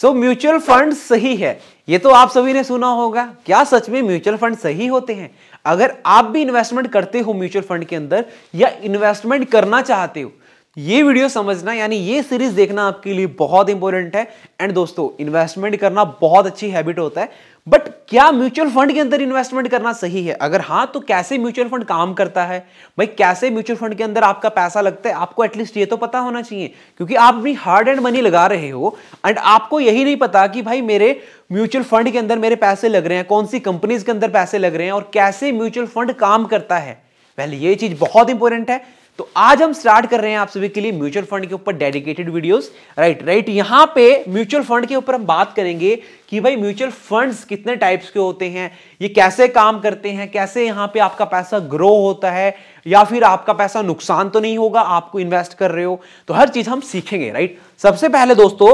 So mutual fund सही है ये तो आप सभी ने सुना होगा क्या सच में म्यूचुअल फंड सही होते हैं अगर आप भी इन्वेस्टमेंट करते हो म्यूचुअल फंड के अंदर या इन्वेस्टमेंट करना चाहते हो ये वीडियो समझना यानी ये सीरीज देखना आपके लिए बहुत इंपॉर्टेंट है एंड दोस्तों इन्वेस्टमेंट करना बहुत अच्छी हैबिट होता है बट क्या म्यूचुअल फंड के अंदर इन्वेस्टमेंट करना सही है अगर हाँ तो कैसे म्यूचुअल फंड काम करता है भाई कैसे म्यूचुअल फंड के अंदर आपका पैसा लगता है आपको एटलीस्ट ये तो पता होना चाहिए क्योंकि आप अपनी हार्ड एंड मनी लगा रहे हो एंड आपको यही नहीं पता कि भाई मेरे म्यूचुअल फंड के अंदर मेरे पैसे लग रहे हैं कौन सी कंपनीज के अंदर पैसे लग रहे हैं और कैसे म्यूचुअल फंड काम करता है पहले ये चीज बहुत इंपॉर्टेंट है तो आज हम स्टार्ट कर रहे हैं आप सभी के लिए म्यूचुअल फंड के ऊपर डेडिकेटेड वीडियोस राइट राइट यहां पे म्यूचुअल फंड के ऊपर हम बात करेंगे कि भाई म्यूचुअल फंड्स कितने टाइप्स के होते हैं ये कैसे काम करते हैं कैसे यहां पे आपका पैसा ग्रो होता है या फिर आपका पैसा नुकसान तो नहीं होगा आपको इन्वेस्ट कर रहे हो तो हर चीज हम सीखेंगे राइट सबसे पहले दोस्तों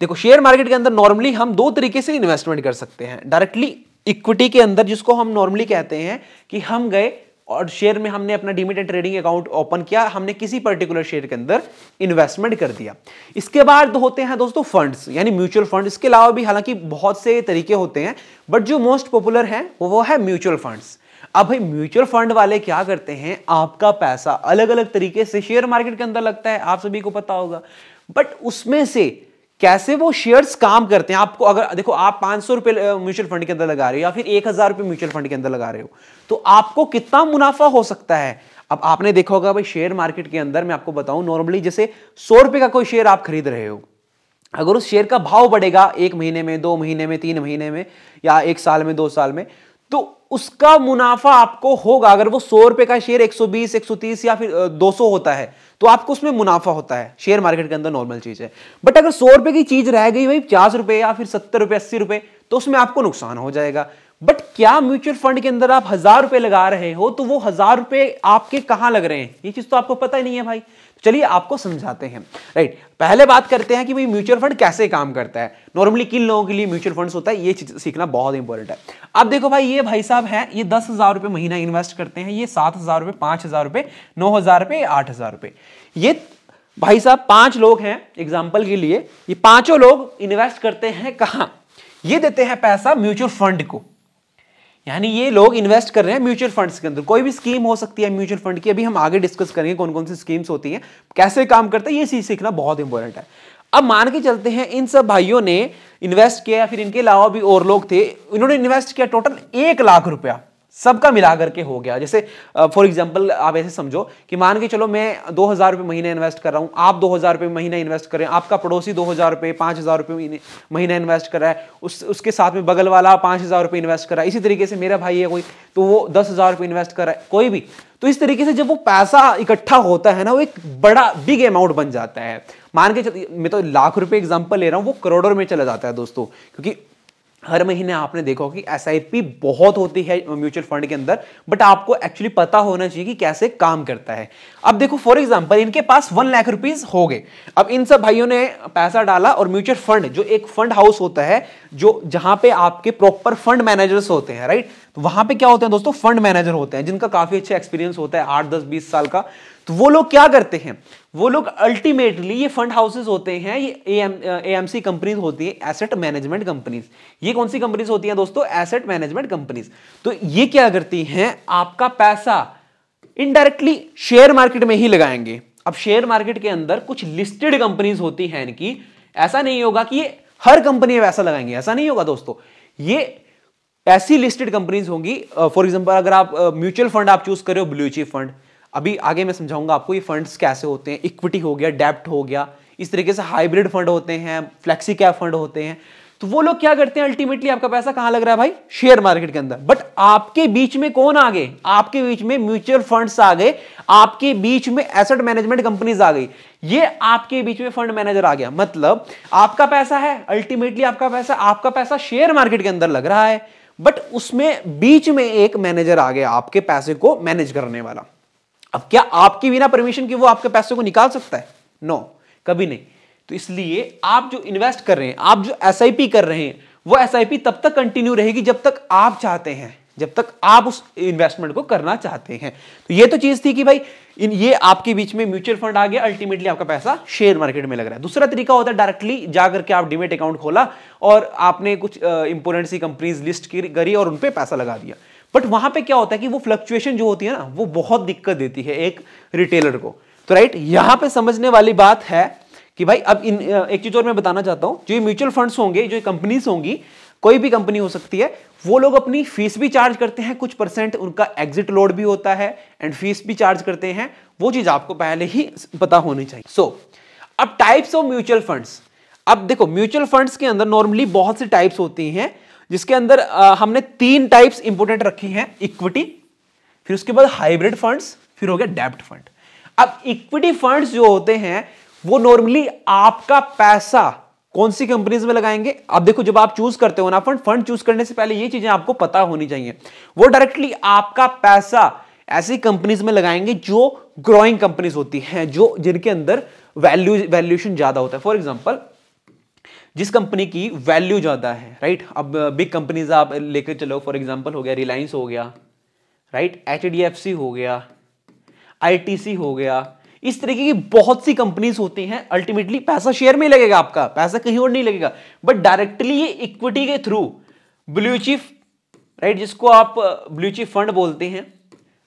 देखो शेयर मार्केट के अंदर नॉर्मली हम दो तरीके से इन्वेस्टमेंट कर सकते हैं डायरेक्टली इक्विटी के अंदर जिसको हम नॉर्मली कहते हैं कि हम गए और शेयर में हमने अपना डिमिटेड ट्रेडिंग अकाउंट ओपन किया हमने किसी पर्टिकुलर शेयर के अंदर इन्वेस्टमेंट कर दिया इसके बाद होते हैं दोस्तों फंड्स यानी म्यूचुअल फंड इसके अलावा भी हालांकि बहुत से तरीके होते हैं बट जो मोस्ट पॉपुलर है वो वो है म्यूचुअल फंड्स अब भाई म्यूचुअल फंड वाले क्या करते हैं आपका पैसा अलग अलग तरीके से शेयर मार्केट के अंदर लगता है आप सभी को पता होगा बट उसमें से कैसे वो शेयर्स काम करते हैं आपको अगर देखो आप पांच सौ रुपए म्यूचुअल फंड के अंदर लगा रहे हो या फिर एक हजार रुपये म्यूचुअल फंड के अंदर लगा रहे हो तो आपको कितना मुनाफा हो सकता है अब आपने देखा होगा भाई शेयर मार्केट के अंदर मैं आपको बताऊं नॉर्मली जैसे सौ रुपए का कोई शेयर आप खरीद रहे हो अगर उस शेयर का भाव बढ़ेगा एक महीने में दो महीने में तीन महीने में या एक साल में दो साल में तो उसका मुनाफा आपको होगा अगर वो सौ रुपए का शेयर 120, 130 या फिर 200 होता है तो आपको उसमें मुनाफा होता है शेयर मार्केट के अंदर नॉर्मल चीज है बट अगर सौ रुपए की चीज रह गई भाई पचास रुपए या फिर सत्तर रुपए अस्सी रुपए तो उसमें आपको नुकसान हो जाएगा बट क्या म्यूचुअल फंड के अंदर आप हजार रुपए लगा रहे हो तो वो हजार रुपए आपके कहां लग रहे हैं ये चीज तो आपको पता ही नहीं है भाई चलिए आपको समझाते हैं राइट पहले बात करते हैं कि भाई म्यूचुअल फंड कैसे काम करता है नॉर्मली किन लोगों के लिए म्यूचुअल फंड होता है ये चीज सीखना बहुत इंपॉर्टेंट है अब देखो भाई ये भाई साहब है ये दस हजार रुपये महीना इन्वेस्ट करते हैं ये सात हजार रुपये पांच हजार रुपये नौ हजार रुपये आठ हजार रुपये ये भाई साहब पांच लोग हैं एग्जाम्पल के लिए ये पांचों लोग इन्वेस्ट करते हैं कहाँ ये देते हैं पैसा म्यूचुअल फंड को यानी ये लोग इन्वेस्ट कर रहे हैं म्यूचुअल फंड्स के अंदर कोई भी स्कीम हो सकती है म्यूचुअल फंड की अभी हम आगे डिस्कस करेंगे कौन कौन सी स्कीम्स होती हैं कैसे काम करता है ये चीज सीखना बहुत इंपॉर्टेंट है अब मान के चलते हैं इन सब भाइयों ने इन्वेस्ट किया या फिर इनके अलावा भी और लोग थे इन्होंने इन्वेस्ट किया टोटल एक लाख रुपया सबका मिला करके हो गया जैसे फॉर एग्जाम्पल आप ऐसे समझो कि मान के चलो मैं दो हज़ार रुपये महीना इन्वेस्ट कर रहा हूँ आप दो हज़ार रुपये महीना इन्वेस्ट करें आपका पड़ोसी दो हज़ार रुपये पाँच हज़ार रुपये महीना इन्वेस्ट कर रहा है उस उसके साथ में बगल वाला पाँच हज़ार रुपये इन्वेस्ट कर रहा है इसी तरीके से मेरा भाई है कोई तो वो दस हज़ार रुपये इन्वेस्ट कर रहा है कोई भी तो इस तरीके से जब वो पैसा इकट्ठा होता है ना वो एक बड़ा बिग अमाउंट बन जाता है मान के मैं तो लाख रुपये एग्जाम्पल ले रहा हूँ वो करोड़ों में चला जाता है दोस्तों क्योंकि हर महीने आपने देखा कि एस बहुत होती है म्यूचुअल फंड के अंदर बट आपको एक्चुअली पता होना चाहिए कि कैसे काम करता है अब देखो फॉर एग्जाम्पल इनके पास वन लाख रुपीज हो गए अब इन सब भाइयों ने पैसा डाला और म्यूचुअल फंड जो एक फंड हाउस होता है जो जहां पे आपके प्रॉपर फंड मैनेजर्स होते हैं राइट तो वहां पे क्या होते हैं दोस्तों फंड मैनेजर होते हैं जिनका काफी अच्छा एक्सपीरियंस होता है आठ दस बीस साल का तो वो लोग क्या करते हैं वो लोग अल्टीमेटली ये फंड हाउसेज होते हैं ये ए एम सी कंपनीज होती है एसेट मैनेजमेंट कंपनीज ये कौन सी कंपनीज होती हैं दोस्तों एसेट मैनेजमेंट कंपनीज तो ये क्या करती हैं आपका पैसा इनडायरेक्टली शेयर मार्केट में ही लगाएंगे अब शेयर मार्केट के अंदर कुछ लिस्टेड कंपनीज होती हैं इनकी ऐसा नहीं होगा कि ये हर कंपनी में पैसा लगाएंगे ऐसा नहीं होगा दोस्तों ये ऐसी लिस्टेड कंपनीज होंगी फॉर एग्जांपल अगर आप म्यूचुअल फंड आप चूज करो ब्लू चिप फंड अभी आगे मैं समझाऊंगा आपको ये फंड्स कैसे होते हैं इक्विटी हो गया डेप्ट हो गया इस तरीके से हाइब्रिड फंड होते हैं फ्लेक्सी कैप फंड होते हैं तो वो लोग क्या करते हैं अल्टीमेटली आपका पैसा कहां लग रहा है भाई शेयर मार्केट के अंदर बट आपके बीच में कौन आ गए आपके बीच में म्यूचुअल फंड्स आ गए आपके बीच में एसेट मैनेजमेंट कंपनीज आ गई ये आपके बीच में फंड मैनेजर आ गया मतलब आपका पैसा है अल्टीमेटली आपका पैसा आपका पैसा शेयर मार्केट के अंदर लग रहा है बट उसमें बीच में एक मैनेजर आ गया आपके पैसे को मैनेज करने वाला अब क्या आपकी बिना परमिशन के वो आपके पैसे को निकाल सकता है नो no, कभी नहीं तो इसलिए आप जो इन्वेस्ट कर रहे हैं आप जो एस कर रहे हैं वो एस तब तक कंटिन्यू रहेगी जब तक आप चाहते हैं जब तक आप उस इन्वेस्टमेंट को करना चाहते हैं तो ये तो चीज थी कि भाई इन ये आपके बीच में म्यूचुअल फंड आ गया अल्टीमेटली आपका पैसा शेयर मार्केट में लग रहा है दूसरा तरीका होता है डायरेक्टली जाकर के आप डिमेट अकाउंट खोला और आपने कुछ इंपोर्टेंट सी कंपनीज लिस्ट करी और उन पर पैसा लगा दिया बट वहां पे क्या होता है कि वो फ्लक्चुएशन जो होती है ना वो बहुत दिक्कत देती है एक रिटेलर को तो राइट यहां पे समझने वाली बात है कि भाई अब इन एक चीज और मैं बताना चाहता हूं जो ये म्यूचुअल फंड्स होंगे जो कंपनीज होंगी कोई भी कंपनी हो सकती है वो लोग अपनी फीस भी चार्ज करते हैं कुछ परसेंट उनका एग्जिट लोड भी होता है एंड फीस भी चार्ज करते हैं वो चीज आपको पहले ही पता होनी चाहिए सो so, अब टाइप्स ऑफ म्यूचुअल फंड्स अब देखो म्यूचुअल फंड्स के अंदर नॉर्मली बहुत सी टाइप्स होती हैं जिसके अंदर आ, हमने तीन टाइप्स इंपोर्टेंट रखी हैं इक्विटी फिर उसके बाद हाइब्रिड फंड्स फिर हो गया डेप्ट फंड अब इक्विटी फंड्स जो होते हैं वो नॉर्मली आपका पैसा कौन सी कंपनीज में लगाएंगे अब देखो जब आप चूज करते हो ना फंड फंड चूज करने से पहले ये चीजें आपको पता होनी चाहिए वो डायरेक्टली आपका पैसा ऐसी कंपनीज में लगाएंगे जो ग्रोइंग कंपनीज होती हैं जो जिनके अंदर वैल्यू वैल्यूएशन ज्यादा होता है फॉर एग्जाम्पल जिस कंपनी की वैल्यू ज़्यादा है राइट अब बिग uh, कंपनीज आप लेकर चलो फॉर एग्जाम्पल हो गया रिलायंस हो गया राइट एच हो गया आई हो गया इस तरीके की बहुत सी कंपनीज होती हैं अल्टीमेटली पैसा शेयर में ही लगेगा आपका पैसा कहीं और नहीं लगेगा बट डायरेक्टली ये इक्विटी के थ्रू ब्लू चिप राइट जिसको आप ब्लू चिप फंड बोलते हैं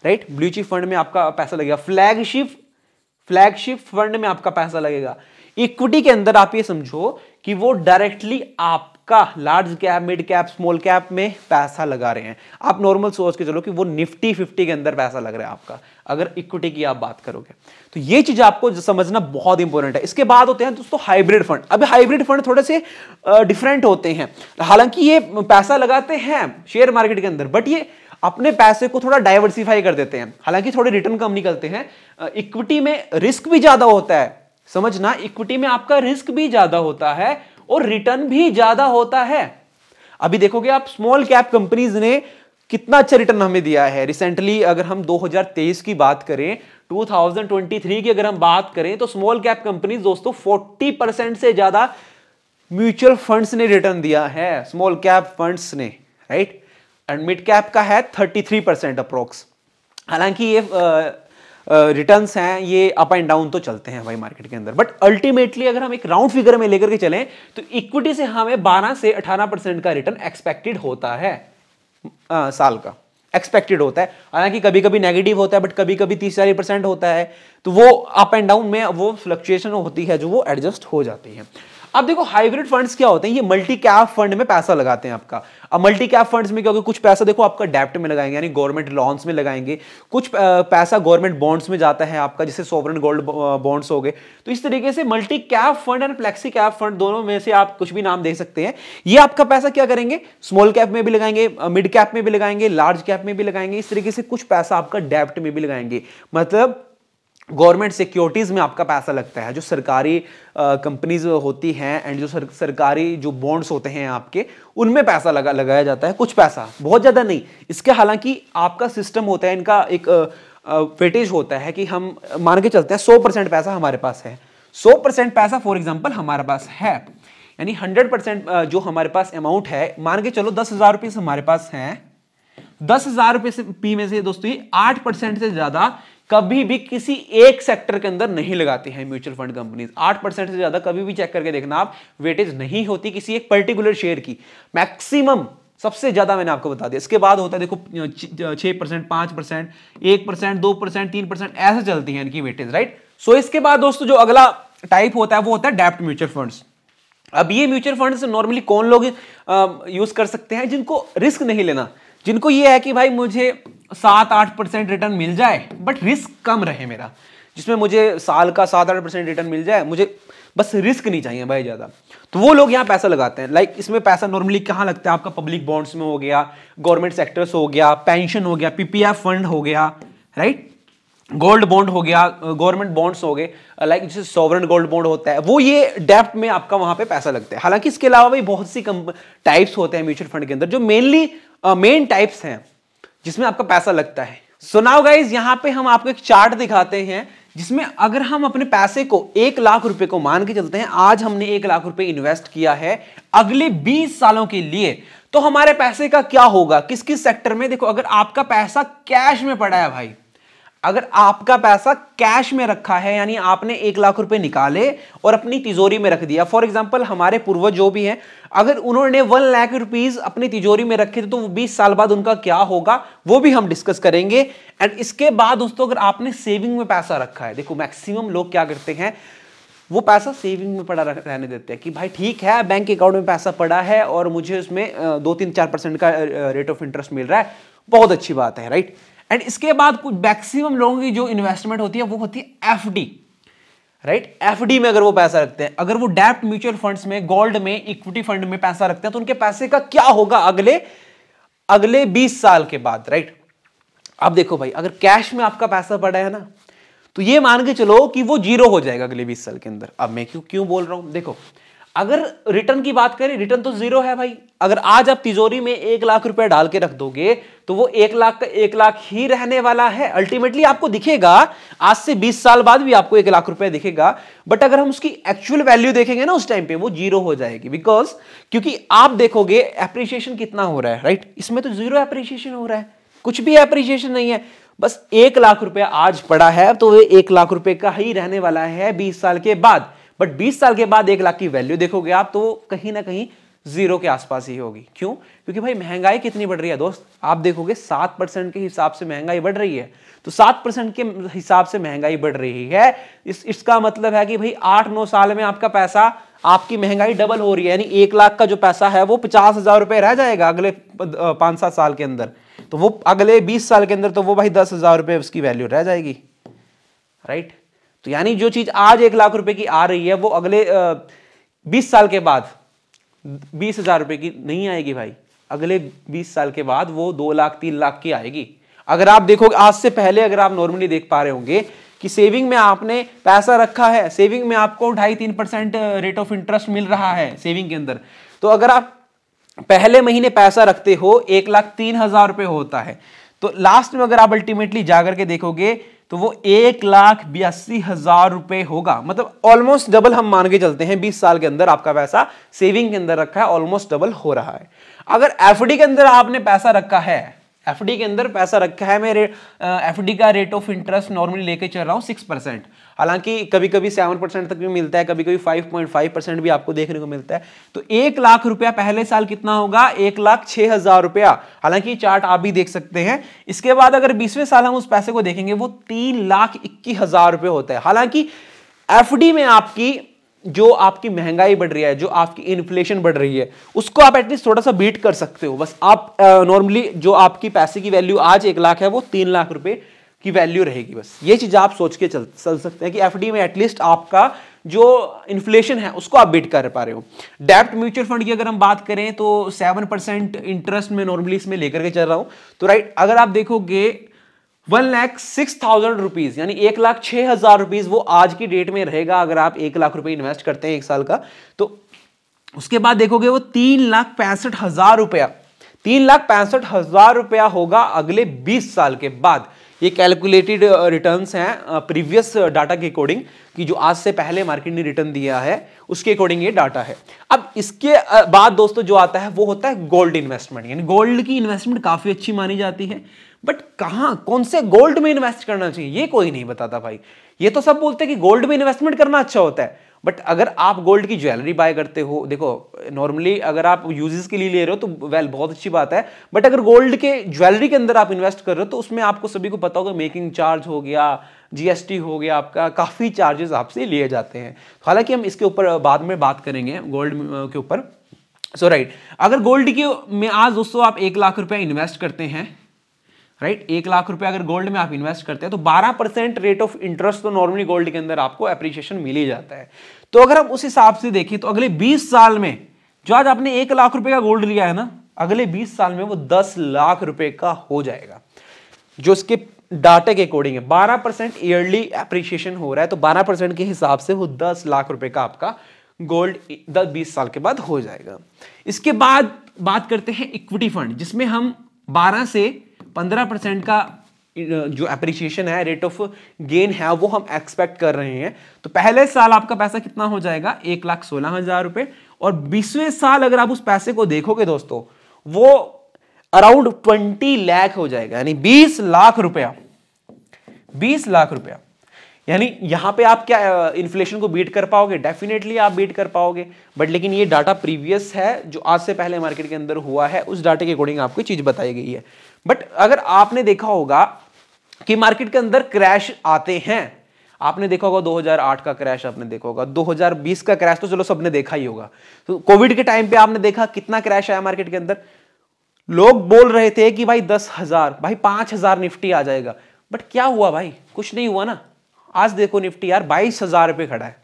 राइट ब्लू चिप फंड में आपका पैसा लगेगा फ्लैगशिप फ्लैगशिप फंड में आपका पैसा लगेगा इक्विटी के अंदर आप ये समझो कि वो डायरेक्टली आपका large cap mid cap small cap में पैसा लगा रहे हैं आप नॉर्मल सोच के चलो कि वो निफ्टी फिफ्टी के अंदर पैसा लग रहा है आपका अगर इक्विटी की आप बात करोगे तो ये चीज आपको समझना बहुत इंपॉर्टेंट है इसके बाद होते हैं दोस्तों हाइब्रिड फंड अब हाइब्रिड फंड थोड़े से डिफरेंट होते हैं हालांकि ये पैसा लगाते हैं शेयर मार्केट के अंदर बट ये अपने पैसे को थोड़ा डाइवर्सिफाई कर देते हैं हालांकि थोड़े रिटर्न कम निकलते हैं इक्विटी में रिस्क भी ज्यादा होता है समझना इक्विटी में आपका रिस्क भी ज्यादा होता है और रिटर्न भी ज्यादा होता है अभी देखोगे आप स्मॉल कैप कंपनीज ने कितना अच्छा रिटर्न हमें दिया है रिसेंटली अगर हम 2023 की बात करें 2023 की अगर हम बात करें तो स्मॉल कैप कंपनीज दोस्तों 40 परसेंट से ज्यादा म्यूचुअल फंड्स ने रिटर्न दिया है स्मॉल कैप फंड्स ने राइट एंड मिड कैप का है 33 परसेंट अप्रोक्स हालांकि ये आ, रिटर्न हैं ये अप एंड डाउन तो चलते हैं भाई मार्केट के अंदर बट अल्टीमेटली अगर हम एक राउंड फिगर में लेकर के चलें तो इक्विटी से हमें बारह से अठारह परसेंट का रिटर्न एक्सपेक्टेड होता है आ, साल का एक्सपेक्टेड होता है हालांकि कभी कभी नेगेटिव होता है बट कभी कभी तीस चालीस परसेंट होता है तो वो अप एंड डाउन में वो फ्लक्चुएशन होती है जो वो एडजस्ट हो जाती है अब देखो हाइब्रिड फंड्स क्या होते हैं ये मल्टी कैप फंड में पैसा लगाते हैं आपका अब मल्टी कैप फंड्स में क्या होगा कुछ पैसा देखो आपका डेप्ट में लगाएंगे यानी गवर्नमेंट लॉन्स में लगाएंगे कुछ पैसा गवर्नमेंट बॉन्ड्स में जाता है आपका जैसे सोवरन गोल्ड बॉन्ड्स हो गए तो इस तरीके से multi cap fund and flexi cap fund दोनों में से आप कुछ भी नाम देख सकते हैं ये आपका पैसा क्या करेंगे स्मॉल कैप में भी लगाएंगे मिड कैप में भी लगाएंगे लार्ज कैप में भी लगाएंगे इस तरीके से कुछ पैसा आपका डेप्ट में भी लगाएंगे मतलब गवर्नमेंट सिक्योरिटीज़ में आपका पैसा लगता है जो सरकारी कंपनीज होती हैं एंड जो सर, सरकारी जो बॉन्ड्स होते हैं आपके उनमें पैसा लगा लगाया जाता है कुछ पैसा बहुत ज़्यादा नहीं इसके हालांकि आपका सिस्टम होता है इनका एक वेटेज होता है कि हम मान के चलते हैं सौ परसेंट पैसा हमारे पास है सौ परसेंट पैसा फॉर एग्जाम्पल हमारे पास है यानी हंड्रेड परसेंट जो हमारे पास अमाउंट है मान के चलो दस हज़ार रुपये हमारे पास हैं दस हज़ार रुपये से पी में से दोस्तों आठ परसेंट से ज़्यादा कभी भी किसी एक सेक्टर के अंदर नहीं लगाती है म्यूचुअल फंड कंपनीज आठ परसेंट से ज्यादा कभी भी चेक करके देखना आप वेटेज नहीं होती किसी एक पर्टिकुलर शेयर की मैक्सिमम सबसे ज्यादा मैंने आपको बता दिया इसके बाद होता है देखो छह परसेंट पांच परसेंट एक परसेंट दो परसेंट तीन परसेंट ऐसे चलती है इनकी वेटेज राइट सो इसके बाद दोस्तों जो अगला टाइप होता है वो होता है डेप्ट म्यूचुअल फंड अब ये म्यूचुअल फंड नॉर्मली कौन लोग यूज कर सकते हैं जिनको रिस्क नहीं लेना जिनको ये है कि भाई मुझे सात आठ परसेंट रिटर्न मिल जाए बट रिस्क कम रहे मेरा जिसमें मुझे साल का सात आठ परसेंट रिटर्न मिल जाए मुझे बस रिस्क नहीं चाहिए भाई ज़्यादा तो वो लोग यहाँ पैसा लगाते हैं लाइक इसमें पैसा नॉर्मली कहाँ लगता है आपका पब्लिक बॉन्ड्स में हो गया गवर्नमेंट सेक्टर्स हो गया पेंशन हो गया पीपीएफ फंड हो गया राइट गोल्ड बॉन्ड हो गया गवर्नमेंट बॉन्ड्स हो गए लाइक जैसे सॉवरन गोल्ड बॉन्ड होता है वो ये डेप्ट में आपका वहाँ पे पैसा लगता है हालांकि इसके अलावा भी बहुत सी टाइप्स होते हैं म्यूचुअल फंड के अंदर जो मेनली मेन टाइप्स हैं जिसमें आपका पैसा लगता है सुनाओ गाइज यहाँ पे हम आपको एक चार्ट दिखाते हैं जिसमें अगर हम अपने पैसे को एक लाख रुपए को मान के चलते हैं आज हमने एक लाख रुपए इन्वेस्ट किया है अगले बीस सालों के लिए तो हमारे पैसे का क्या होगा किस किस सेक्टर में देखो अगर आपका पैसा कैश में पड़ा है भाई अगर आपका पैसा कैश में रखा है यानी आपने एक लाख रुपए निकाले और अपनी तिजोरी में रख दिया फॉर एग्जाम्पल हमारे पूर्वज जो भी हैं अगर उन्होंने वन लाख रुपीज अपनी तिजोरी में रखे थे तो वो बीस साल बाद उनका क्या होगा वो भी हम डिस्कस करेंगे एंड इसके बाद दोस्तों अगर आपने सेविंग में पैसा रखा है देखो मैक्सिमम लोग क्या करते हैं वो पैसा सेविंग में पड़ा रहने देते हैं कि भाई ठीक है बैंक अकाउंट में पैसा पड़ा है और मुझे उसमें दो तीन चार परसेंट का रेट ऑफ इंटरेस्ट मिल रहा है बहुत अच्छी बात है राइट एंड इसके बाद कुछ मैक्सिमम लोगों की जो इन्वेस्टमेंट होती है वो होती है एफ डी राइट एफ में अगर वो पैसा रखते हैं अगर वो डेप्ट म्यूचुअल फंड्स में गोल्ड में इक्विटी फंड में पैसा रखते हैं तो उनके पैसे का क्या होगा अगले अगले 20 साल के बाद राइट अब देखो भाई अगर कैश में आपका पैसा पड़ा है ना तो ये मान के चलो कि वो जीरो हो जाएगा अगले 20 साल के अंदर अब मैं क्यों क्यों बोल रहा हूं देखो अगर रिटर्न की बात करें रिटर्न तो जीरो है भाई अगर आज आप तिजोरी में एक लाख रुपए डाल के रख दोगे तो वो एक लाख का एक लाख ही रहने वाला है अल्टीमेटली आपको दिखेगा आज से बीस साल बाद भी आपको एक लाख रुपए दिखेगा बट अगर हम उसकी एक्चुअल वैल्यू देखेंगे ना उस टाइम पे वो जीरो हो जाएगी बिकॉज क्योंकि आप देखोगे एप्रिसिएशन कितना हो रहा है राइट इसमें तो जीरो एप्रिसिएशन हो रहा है कुछ भी एप्रिसिएशन नहीं है बस एक लाख रुपया आज पड़ा है तो वह एक लाख रुपए का ही रहने वाला है बीस साल के बाद बट 20 साल के बाद एक लाख की वैल्यू देखोगे आप तो कहीं ना कहीं जीरो के आसपास ही होगी क्यों क्योंकि भाई महंगाई कितनी बढ़ रही है दोस्त आप देखोगे सात परसेंट के हिसाब से महंगाई बढ़ रही है तो सात परसेंट के हिसाब से महंगाई बढ़ रही है इस इसका मतलब है कि भाई आठ नौ साल में आपका पैसा आपकी महंगाई डबल हो रही है यानी एक लाख का जो पैसा है वो पचास हजार रुपए रह जाएगा अगले पांच सात साल के अंदर तो वो अगले बीस साल के अंदर तो वो भाई दस हजार रुपए उसकी वैल्यू रह जाएगी राइट तो यानी जो चीज आज एक लाख रुपए की आ रही है वो अगले बीस साल के बाद बीस हजार रुपए की नहीं आएगी भाई अगले बीस साल के बाद वो दो लाख तीन लाख की आएगी अगर आप देखोगे आज से पहले अगर आप नॉर्मली देख पा रहे होंगे कि सेविंग में आपने पैसा रखा है सेविंग में आपको ढाई तीन परसेंट रेट ऑफ इंटरेस्ट मिल रहा है सेविंग के अंदर तो अगर आप पहले महीने पैसा रखते हो एक लाख तीन हजार रुपये होता है तो लास्ट में अगर आप अल्टीमेटली जाकर के देखोगे तो वो एक लाख बयासी हजार रुपए होगा मतलब ऑलमोस्ट डबल हम मान के चलते हैं बीस साल के अंदर आपका पैसा सेविंग के अंदर रखा है ऑलमोस्ट डबल हो रहा है अगर एफ के अंदर आपने पैसा रखा है एफडी के अंदर पैसा रखा है मेरे एफडी का रेट ऑफ इंटरेस्ट नॉर्मली लेके चल रहा हूं सिक्स परसेंट हालांकि कभी कभी सेवन परसेंट तक भी मिलता है कभी कभी फाइव पॉइंट फाइव परसेंट भी आपको देखने को मिलता है तो एक लाख रुपया पहले साल कितना होगा एक लाख छह हजार रुपया हालांकि चार्ट आप भी देख सकते हैं इसके बाद अगर बीसवें साल हम उस पैसे को देखेंगे वो तीन लाख इक्कीस हजार रुपये होता है हालांकि एफ में आपकी जो आपकी महंगाई बढ़ रही है जो आपकी इन्फ्लेशन बढ़ रही है उसको आप एटलीस्ट थोड़ा सा बीट कर सकते हो बस आप नॉर्मली जो आपकी पैसे की वैल्यू आज एक लाख है वो तीन लाख रुपए की वैल्यू रहेगी बस ये चीज़ आप सोच के चल चल सकते हैं कि एफ में एटलीस्ट आपका जो इन्फ्लेशन है उसको आप बीट कर पा रहे हो डेप्ट म्यूचुअल फंड की अगर हम बात करें तो सेवन परसेंट इंटरेस्ट में नॉर्मली इसमें लेकर के चल रहा हूं तो राइट अगर आप देखोगे one lakh six thousand rupees यानी एक लाख छह हजार रुपीज वो आज की डेट में रहेगा अगर आप एक लाख रुपए इन्वेस्ट करते हैं एक साल का तो उसके बाद देखोगे वो तीन लाख पैंसठ हजार रुपया तीन लाख पैंसठ हजार रुपया होगा अगले बीस साल के बाद ये कैलकुलेटेड रिटर्न्स uh, हैं प्रीवियस uh, डाटा uh, के अकॉर्डिंग कि जो आज से पहले मार्केट ने रिटर्न दिया है उसके अकॉर्डिंग ये डाटा है अब इसके बाद दोस्तों जो आता है वो होता है गोल्ड इन्वेस्टमेंट यानी गोल्ड की इन्वेस्टमेंट काफ़ी अच्छी मानी जाती है बट कहाँ कौन से गोल्ड में इन्वेस्ट करना चाहिए ये कोई नहीं बताता भाई ये तो सब बोलते हैं कि गोल्ड में इन्वेस्टमेंट करना अच्छा होता है बट अगर आप गोल्ड की ज्वेलरी बाय करते हो देखो नॉर्मली अगर आप यूजेस के लिए ले रहे हो तो वेल बहुत अच्छी बात है बट अगर गोल्ड के ज्वेलरी के अंदर आप इन्वेस्ट कर रहे हो तो उसमें आपको सभी को पता होगा मेकिंग चार्ज हो गया जीएसटी हो गया आपका काफ़ी चार्जेस आपसे लिए जाते हैं हालांकि हम इसके ऊपर बाद में बात करेंगे गोल्ड के ऊपर सो so, राइट right. अगर गोल्ड की में आज दोस्तों आप एक लाख रुपया इन्वेस्ट करते हैं राइट एक लाख रुपए अगर गोल्ड में आप इन्वेस्ट करते हैं तो 12 परसेंट रेट ऑफ इंटरेस्ट तो नॉर्मली गोल्ड के अंदर आपको अप्रिशिएशन मिल ही जाता है तो अगर आप उस हिसाब से देखें तो अगले 20 साल में जो आज आपने एक लाख रुपए का गोल्ड लिया है ना अगले 20 साल में वो 10 लाख रुपए का हो जाएगा जो इसके डाटा के अकॉर्डिंग है बारह परसेंट ईयरली अप्रिशिएशन हो रहा है तो बारह परसेंट के हिसाब से वो दस लाख रुपए का आपका गोल्ड दस बीस साल के बाद हो जाएगा इसके बाद बात करते हैं इक्विटी फंड जिसमें हम बारह से पंद्रह परसेंट का जो अप्रिशिएशन है रेट ऑफ गेन है वो हम एक्सपेक्ट कर रहे हैं तो पहले साल आपका पैसा कितना हो जाएगा एक लाख सोलह हजार रुपए और बीसवें साल अगर आप उस पैसे को देखोगे दोस्तों वो अराउंड ट्वेंटी लाख हो जाएगा यानी बीस लाख रुपया बीस लाख रुपया यानी यहां पे आप क्या इन्फ्लेशन को बीट कर पाओगे डेफिनेटली आप बीट कर पाओगे बट लेकिन ये डाटा प्रीवियस है जो आज से पहले मार्केट के अंदर हुआ है उस डाटे के अकॉर्डिंग आपको चीज़ बताई गई है बट अगर आपने देखा होगा कि मार्केट के अंदर क्रैश आते हैं आपने देखा होगा 2008 का क्रैश आपने देखा होगा 2020 का क्रैश तो चलो सबने देखा ही होगा तो कोविड के टाइम पे आपने देखा कितना क्रैश आया मार्केट के अंदर लोग बोल रहे थे कि भाई दस हजार भाई पांच हजार निफ्टी आ जाएगा बट क्या हुआ भाई कुछ नहीं हुआ ना आज देखो निफ्टी यार बाईस हज़ार पे खड़ा है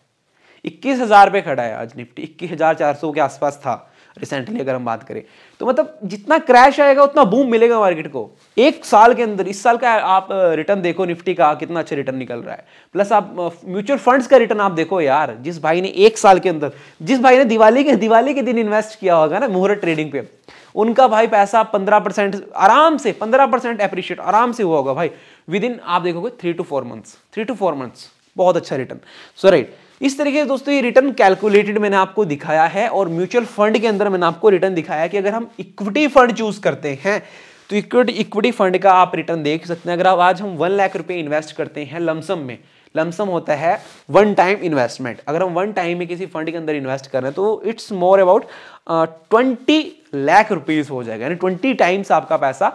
इक्कीस हज़ार पे खड़ा है आज निफ्टी इक्कीस हज़ार चार सौ के आसपास था रिसेंटली अगर हम बात करें तो मतलब जितना क्रैश आएगा उतना बूम मिलेगा मार्केट को एक साल के अंदर इस साल का आप रिटर्न देखो निफ्टी का कितना अच्छा रिटर्न निकल रहा है प्लस आप म्यूचुअल फंड्स का रिटर्न आप देखो यार जिस भाई ने एक साल के अंदर जिस भाई ने दिवाली के दिवाली के दिन इन्वेस्ट किया होगा ना मुहूर्त ट्रेडिंग पे उनका भाई पैसा पंद्रह परसेंट आराम से पंद्रह परसेंट अप्रिशिएट आराम से हुआ होगा भाई विद इन आप देखोगे three two four months three two four months बहुत अच्छा रिटर्न सो राइट इस तरीके से दोस्तों ये रिटर्न कैलकुलेटेड मैंने आपको दिखाया है और म्यूचुअल फंड के अंदर मैंने आपको रिटर्न दिखाया कि अगर हम इक्विटी फंड चूज करते हैं तो इक्विटी इक्विटी फंड का आप रिटर्न देख सकते हैं अगर आज हम वन लाख रुपए इन्वेस्ट करते हैं लमसम में लमसम होता है वन टाइम इन्वेस्टमेंट अगर हम वन टाइम में किसी फंड के अंदर इन्वेस्ट कर रहे हैं तो it's more about twenty lakh rupees हो जाएगा यानी ट्वेंटी टाइम्स आपका पैसा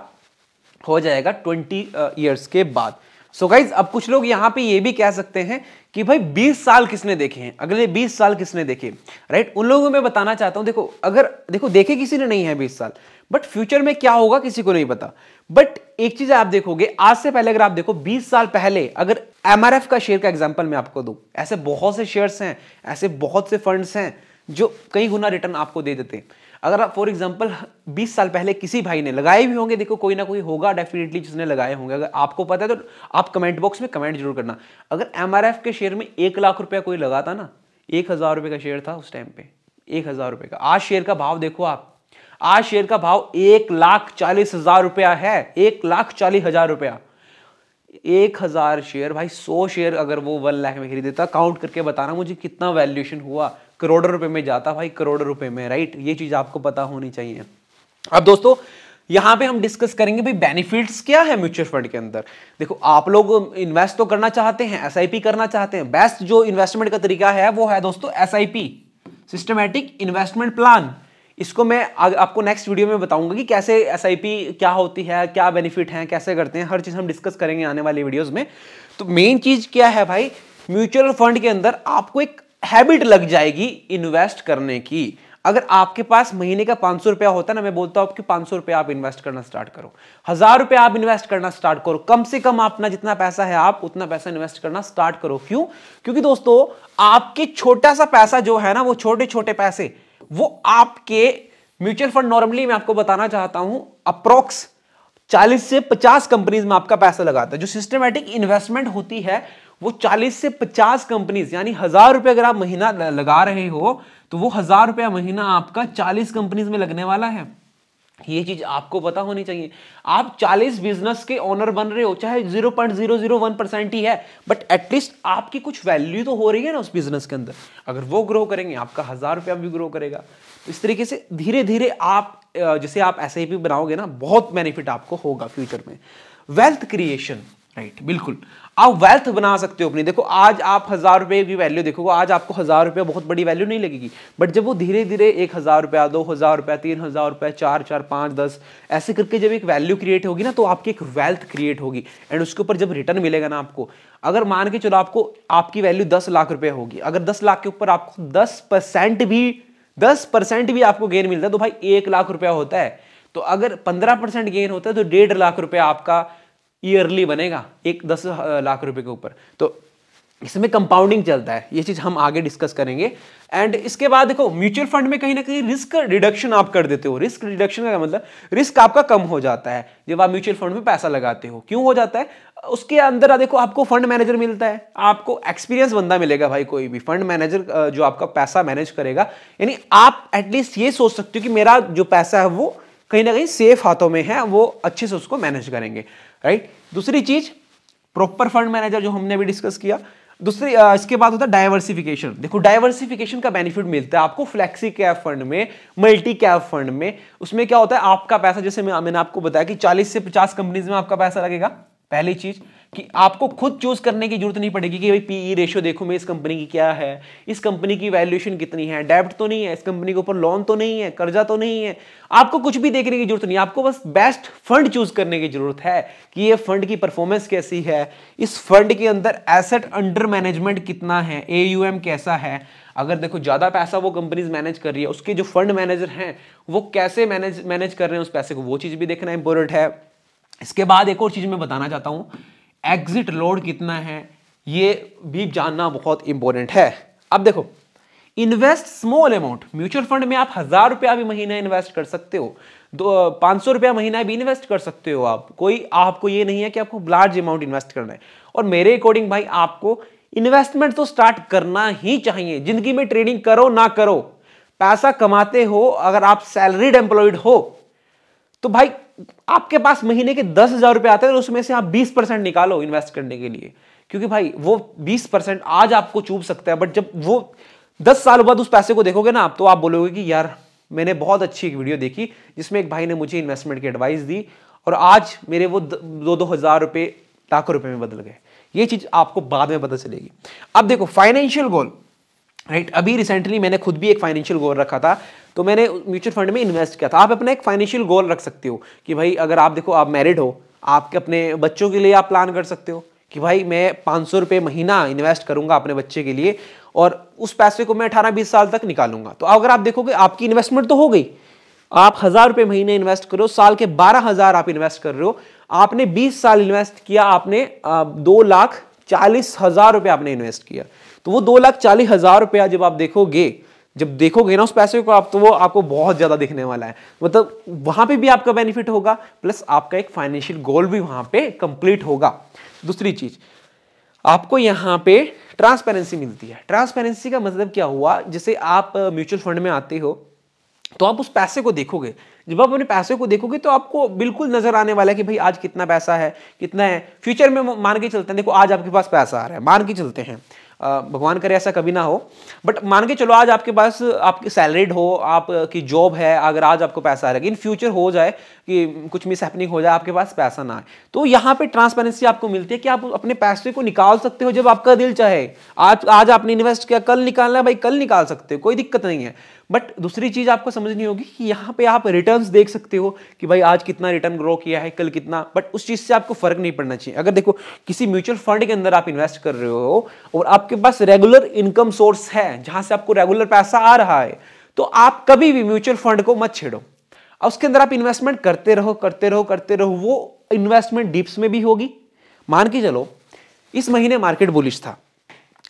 हो जाएगा ट्वेंटी ईयर्स uh, के बाद सो so गाइज अब कुछ लोग यहाँ पे ये भी कह सकते हैं कि भाई 20 साल किसने देखे हैं अगले 20 साल किसने देखे राइट उन लोगों को मैं बताना चाहता हूँ देखो अगर देखो देखे किसी ने नहीं है 20 साल बट फ्यूचर में क्या होगा किसी को नहीं पता बट एक चीज आप देखोगे आज से पहले अगर आप देखो 20 साल पहले अगर एम का शेयर का एग्जाम्पल मैं आपको दूँ ऐसे बहुत से शेयर्स हैं ऐसे बहुत से फंड्स हैं जो कई गुना रिटर्न आपको दे देते हैं अगर आप फॉर एग्जाम्पल 20 साल पहले किसी भाई ने लगाए भी होंगे देखो कोई ना कोई होगा डेफिनेटली जिसने लगाए होंगे अगर आपको पता है तो आप कमेंट बॉक्स में कमेंट जरूर करना अगर एम के शेयर में एक लाख रुपया कोई लगाता ना एक हज़ार रुपये का शेयर था उस टाइम पे एक हज़ार रुपये का आज शेयर का भाव देखो आप आज शेयर का भाव एक लाख चालीस हज़ार रुपया है एक लाख चालीस हज़ार रुपया एक हज़ार शेयर भाई सौ शेयर अगर वो वन लाख में खरीद देता काउंट करके बताना मुझे कितना वैल्यूएशन हुआ करोड़ों रुपए में जाता भाई करोड़ों रुपए में राइट ये चीज़ आपको पता होनी चाहिए अब दोस्तों यहां पे हम डिस्कस करेंगे भाई बेनिफिट्स क्या है म्यूचुअल फंड के अंदर देखो आप लोग इन्वेस्ट तो करना चाहते हैं एस करना चाहते हैं बेस्ट जो इन्वेस्टमेंट का तरीका है वो है दोस्तों एस सिस्टमेटिक इन्वेस्टमेंट प्लान इसको मैं आपको नेक्स्ट वीडियो में बताऊंगा कि कैसे एस क्या होती है क्या बेनिफिट हैं कैसे करते हैं हर चीज़ हम डिस्कस करेंगे आने वाली वीडियोज़ में तो मेन चीज़ क्या है भाई म्यूचुअल फंड के अंदर आपको एक हैबिट लग जाएगी इन्वेस्ट करने की अगर आपके पास महीने का पाँच सौ रुपया होता ना मैं बोलता हूँ कि पाँच सौ रुपया आप इन्वेस्ट करना स्टार्ट करो हज़ार रुपया आप इन्वेस्ट करना स्टार्ट करो कम से कम अपना जितना पैसा है आप उतना पैसा इन्वेस्ट करना स्टार्ट करो क्यों क्योंकि दोस्तों आपके छोटा सा पैसा जो है ना वो छोटे छोटे पैसे वो आपके म्यूचुअल फंड नॉर्मली मैं आपको बताना चाहता हूं अप्रोक्स 40 से 50 कंपनीज में आपका पैसा लगाता है जो सिस्टमेटिक इन्वेस्टमेंट होती है वो 40 से 50 कंपनीज यानी हजार रुपए अगर आप महीना लगा रहे हो तो वो हजार रुपया महीना आपका 40 कंपनीज में लगने वाला है ये चीज आपको पता होनी चाहिए आप 40 बिजनेस के ओनर बन रहे हो चाहे 0.001 परसेंट ही है बट एटलीस्ट आपकी कुछ वैल्यू तो हो रही है ना उस बिजनेस के अंदर अगर वो ग्रो करेंगे आपका हजार रुपया भी ग्रो करेगा तो इस तरीके से धीरे धीरे आप जैसे आप ऐसे ही बनाओगे ना बहुत बेनिफिट आपको होगा फ्यूचर में वेल्थ क्रिएशन राइट बिल्कुल आप वेल्थ बना सकते हो अपनी देखो आज आप हज़ार रुपये की वैल्यू देखोगे आज आपको हज़ार रुपये बहुत बड़ी वैल्यू नहीं लगेगी बट जब वो धीरे धीरे एक हज़ार रुपया दो हज़ार रुपया तीन हज़ार रुपया चार चार पांच दस ऐसे करके जब एक वैल्यू क्रिएट होगी ना तो आपकी एक वेल्थ क्रिएट होगी एंड उसके ऊपर जब रिटर्न मिलेगा ना आपको अगर मान के चलो आपको आपकी वैल्यू दस लाख रुपये होगी अगर दस लाख के ऊपर आपको दस परसेंट भी दस परसेंट भी आपको गेन मिलता है तो भाई एक लाख रुपया होता है तो अगर पंद्रह परसेंट गेन होता है तो डेढ़ लाख रुपया आपका ईयरली बनेगा एक दस लाख रुपए के ऊपर तो इसमें कंपाउंडिंग चलता है ये चीज़ हम आगे डिस्कस करेंगे एंड इसके बाद देखो म्यूचुअल फंड में कहीं ना कहीं रिस्क रिडक्शन आप कर देते हो रिस्क रिडक्शन का मतलब रिस्क आपका कम हो जाता है जब आप म्यूचुअल फंड में पैसा लगाते हो क्यों हो जाता है उसके अंदर देखो आपको फंड मैनेजर मिलता है आपको एक्सपीरियंस बंदा मिलेगा भाई कोई भी फंड मैनेजर जो आपका पैसा मैनेज करेगा यानी आप एटलीस्ट ये सोच सकते हो कि मेरा जो पैसा है वो कहीं ना कहीं सेफ हाथों में है वो अच्छे से उसको मैनेज करेंगे राइट दूसरी चीज प्रॉपर फंड मैनेजर जो हमने भी डिस्कस किया दूसरी इसके बाद होता है डायवर्सिफिकेशन देखो डायवर्सिफिकेशन का बेनिफिट मिलता है आपको फ्लेक्सी कैप फंड में मल्टी कैप फंड में उसमें क्या होता है आपका पैसा जैसे मैं मैंने आपको बताया कि 40 से 50 कंपनीज में आपका पैसा लगेगा पहली चीज कि आपको खुद चूज करने की जरूरत नहीं पड़ेगी कि भाई पीई रेशियो e देखो मैं इस कंपनी की क्या है इस कंपनी की वैल्यूएशन कितनी है डेब्ट तो नहीं है इस कंपनी के ऊपर लोन तो नहीं है कर्जा तो नहीं है आपको कुछ भी देखने की जरूरत नहीं है आपको बस बेस्ट फंड चूज करने की जरूरत है कि ये फंड की परफॉर्मेंस कैसी है इस फंड के अंदर एसेट अंडर मैनेजमेंट कितना है ए कैसा है अगर देखो ज़्यादा पैसा वो कंपनीज मैनेज कर रही है उसके जो फंड मैनेजर हैं वो कैसे मैनेज मैनेज कर रहे हैं उस पैसे को वो चीज़ भी देखना इंपॉर्टेंट है इसके बाद एक और चीज़ मैं बताना चाहता हूँ एग्जिट लोड कितना है ये भी जानना बहुत इंपॉर्टेंट है अब देखो invest small amount mutual fund में आप हजार रुपया भी महीना इन्वेस्ट कर सकते हो दो पांच सौ रुपया महीना भी इन्वेस्ट कर सकते हो आप कोई आपको ये नहीं है कि आपको लार्ज अमाउंट इन्वेस्ट करना है और मेरे अकॉर्डिंग भाई आपको इन्वेस्टमेंट तो स्टार्ट करना ही चाहिए जिंदगी में ट्रेडिंग करो ना करो पैसा कमाते हो अगर आप सैलरीड एम्प्लॉयड हो तो भाई आपके पास महीने के दस हजार रुपये आते हैं तो उसमें से आप बीस परसेंट निकालो इन्वेस्ट करने के लिए क्योंकि भाई वो बीस परसेंट आज आपको चूप सकता है बट जब वो दस साल बाद उस पैसे को देखोगे ना आप तो आप बोलोगे कि यार मैंने बहुत अच्छी एक वीडियो देखी जिसमें एक भाई ने मुझे इन्वेस्टमेंट की एडवाइस दी और आज मेरे वो दो दो हजार रुपये लाखों रुपये में बदल गए ये चीज़ आपको बाद में पता चलेगी अब देखो फाइनेंशियल गोल राइट अभी रिसेंटली मैंने खुद भी एक फाइनेंशियल गोल रखा था तो मैंने म्यूचुअल फंड में इन्वेस्ट किया था आप अपना एक फाइनेंशियल गोल रख सकते हो कि भाई अगर आप देखो आप मैरिड हो आपके अपने बच्चों के लिए आप प्लान कर सकते हो कि भाई मैं पाँच सौ रुपये महीना इन्वेस्ट करूंगा अपने बच्चे के लिए और उस पैसे को मैं अठारह बीस साल तक निकालूंगा तो अगर आप देखोगे आपकी इन्वेस्टमेंट तो हो गई आप हज़ार रुपये महीने इन्वेस्ट करो साल के बारह हज़ार आप इन्वेस्ट कर रहे हो आपने बीस साल इन्वेस्ट किया आपने दो लाख चालीस हज़ार रुपये आपने इन्वेस्ट किया तो वो दो लाख चालीस हजार रुपया जब आप देखोगे जब देखोगे ना उस पैसे को आप तो वो आपको बहुत ज़्यादा दिखने वाला है मतलब वहां पे भी आपका बेनिफिट होगा प्लस आपका एक फाइनेंशियल गोल भी वहां पे कंप्लीट होगा दूसरी चीज़ आपको यहाँ पे ट्रांसपेरेंसी मिलती है ट्रांसपेरेंसी का मतलब क्या हुआ जैसे आप म्यूचुअल फंड में आते हो तो आप उस पैसे को देखोगे जब आप अपने पैसे को देखोगे तो आपको बिल्कुल नजर आने वाला है कि भाई आज कितना पैसा है कितना है फ्यूचर में मान के चलते हैं देखो आज आपके पास पैसा आ रहा है मान के चलते हैं भगवान करे ऐसा कभी ना हो बट मान के चलो आज आपके पास आपकी सैलरीड हो आपकी जॉब है अगर आज आपको पैसा आ रहा है इन फ्यूचर हो जाए कि कुछ मिस हैपनिंग हो जाए आपके पास पैसा ना आए तो यहाँ पे ट्रांसपेरेंसी आपको मिलती है कि आप अपने पैसे को निकाल सकते हो जब आपका दिल चाहे आज आज आपने इन्वेस्ट किया कल निकालना है भाई कल निकाल सकते हो कोई दिक्कत नहीं है बट दूसरी चीज़ आपको समझनी होगी कि यहां पे आप रिटर्न्स देख सकते हो कि भाई आज कितना रिटर्न ग्रो किया है कल कितना बट उस चीज़ से आपको फर्क नहीं पड़ना चाहिए अगर देखो किसी म्यूचुअल फंड के अंदर आप इन्वेस्ट कर रहे हो और आपके पास रेगुलर इनकम सोर्स है जहां से आपको रेगुलर पैसा आ रहा है तो आप कभी भी म्यूचुअल फंड को मत छेड़ो उसके अंदर आप इन्वेस्टमेंट करते रहो करते रहो करते रहो वो इन्वेस्टमेंट डिप्स में भी होगी मान के चलो इस महीने मार्केट बुलिश था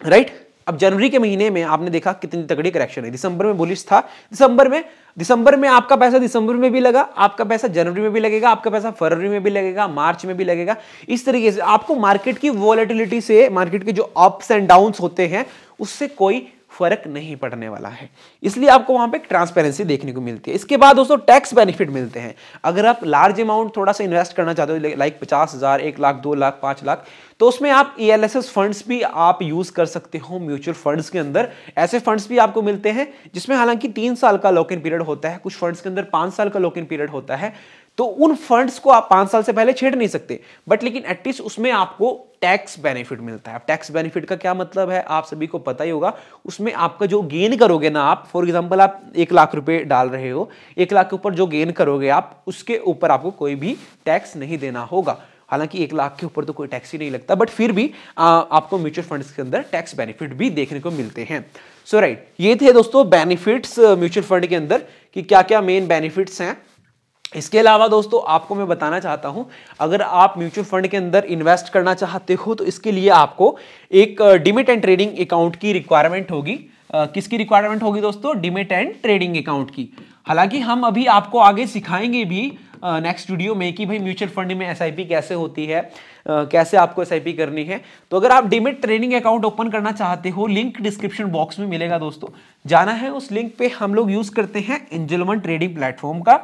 राइट right? अब जनवरी के महीने में आपने देखा कितनी तगड़ी करेक्शन है दिसंबर में बुलिश था दिसंबर में दिसंबर में आपका पैसा दिसंबर में भी लगा आपका पैसा जनवरी में भी लगेगा आपका पैसा फरवरी में भी लगेगा मार्च में भी लगेगा इस तरीके से आपको मार्केट की वॉलेटिलिटी से मार्केट के जो अप्स एंड डाउन होते हैं उससे कोई फर्क नहीं पड़ने वाला है इसलिए आपको वहां पे ट्रांसपेरेंसी देखने को मिलती है इसके बाद दोस्तों टैक्स बेनिफिट मिलते हैं अगर आप लार्ज अमाउंट थोड़ा सा इन्वेस्ट करना चाहते हो लाइक पचास हज़ार एक लाख दो लाख पांच लाख तो उसमें आप ई एल फंड्स भी आप यूज़ कर सकते हो म्यूचुअल फंड्स के अंदर ऐसे फंड्स भी आपको मिलते हैं जिसमें हालांकि तीन साल का लॉक इन पीरियड होता है कुछ फंड्स के अंदर पांच साल का लॉक इन पीरियड होता है तो उन फंड्स को आप पांच साल से पहले छेड़ नहीं सकते बट लेकिन एटलीस्ट उसमें आपको टैक्स बेनिफिट मिलता है अब टैक्स बेनिफिट का क्या मतलब है आप सभी को पता ही होगा उसमें आपका जो गेन करोगे ना आप फॉर एग्जाम्पल आप एक लाख रुपए डाल रहे हो एक लाख के ऊपर जो गेन करोगे आप उसके ऊपर आपको कोई भी टैक्स नहीं देना होगा हालांकि एक लाख के ऊपर तो कोई टैक्स ही नहीं लगता बट फिर भी आ, आपको म्यूचुअल फंड्स के अंदर टैक्स बेनिफिट भी देखने को मिलते हैं सो so, राइट right, ये थे दोस्तों बेनिफिट्स म्यूचुअल फंड के अंदर कि क्या क्या मेन बेनिफिट्स हैं इसके अलावा दोस्तों आपको मैं बताना चाहता हूं अगर आप म्यूचुअल फंड के अंदर इन्वेस्ट करना चाहते हो तो इसके लिए आपको एक डिमिट एंड ट्रेडिंग अकाउंट की रिक्वायरमेंट होगी किसकी रिक्वायरमेंट होगी दोस्तों डिमिट एंड ट्रेडिंग अकाउंट की हालांकि हम अभी आपको आगे सिखाएंगे भी नेक्स्ट वीडियो में कि भाई म्यूचुअल फंड में एस कैसे होती है uh, कैसे आपको एस करनी है तो अगर आप डिमिट ट्रेडिंग अकाउंट ओपन करना चाहते हो लिंक डिस्क्रिप्शन बॉक्स में मिलेगा दोस्तों जाना है उस लिंक पे हम लोग यूज करते हैं एंजलमन ट्रेडिंग प्लेटफॉर्म का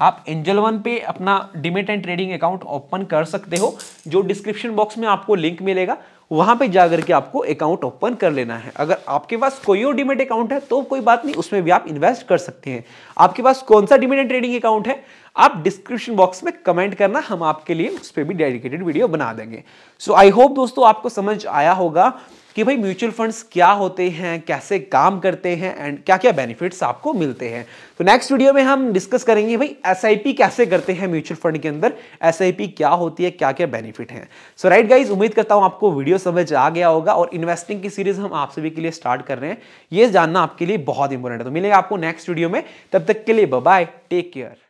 आप एंजल वन पे अपना demat and trading account open कर सकते हो जो डिस्क्रिप्शन बॉक्स में आपको लिंक मिलेगा वहां पे जाकर के आपको अकाउंट ओपन कर लेना है अगर आपके पास कोई और डिमेट अकाउंट है तो कोई बात नहीं उसमें भी आप इन्वेस्ट कर सकते हैं आपके पास कौन सा डिमेट एंड ट्रेडिंग अकाउंट है आप डिस्क्रिप्शन बॉक्स में कमेंट करना हम आपके लिए उस पर भी डेडिकेटेड वीडियो बना देंगे सो आई होप दोस्तों आपको समझ आया होगा कि भाई म्यूचुअल फंड्स क्या होते हैं कैसे काम करते हैं एंड क्या क्या बेनिफिट्स आपको मिलते हैं तो नेक्स्ट वीडियो में हम डिस्कस करेंगे भाई एस कैसे करते हैं म्यूचुअल फंड के अंदर एस क्या होती है क्या क्या बेनिफिट हैं सो राइट गाइज उम्मीद करता हूँ आपको वीडियो समझ आ गया होगा और इन्वेस्टिंग की सीरीज हम आप सभी के लिए स्टार्ट कर रहे हैं ये जानना आपके लिए बहुत इंपॉर्टेंट है तो मिलेगा आपको नेक्स्ट वीडियो में तब तक के लिए बाय टेक केयर